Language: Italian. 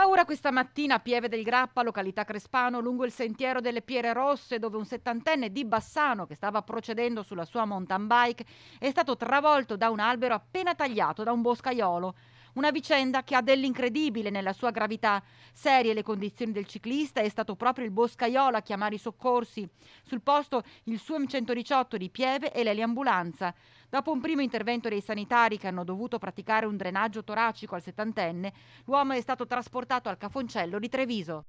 Paura questa mattina a Pieve del Grappa, località Crespano, lungo il sentiero delle Piere Rosse, dove un settantenne di Bassano, che stava procedendo sulla sua mountain bike, è stato travolto da un albero appena tagliato da un boscaiolo. Una vicenda che ha dell'incredibile nella sua gravità. Serie le condizioni del ciclista, è stato proprio il boscaiolo a chiamare i soccorsi. Sul posto il Suom 118 di Pieve e l'eliambulanza. Dopo un primo intervento dei sanitari che hanno dovuto praticare un drenaggio toracico al settantenne, l'uomo è stato trasportato al cafoncello di Treviso.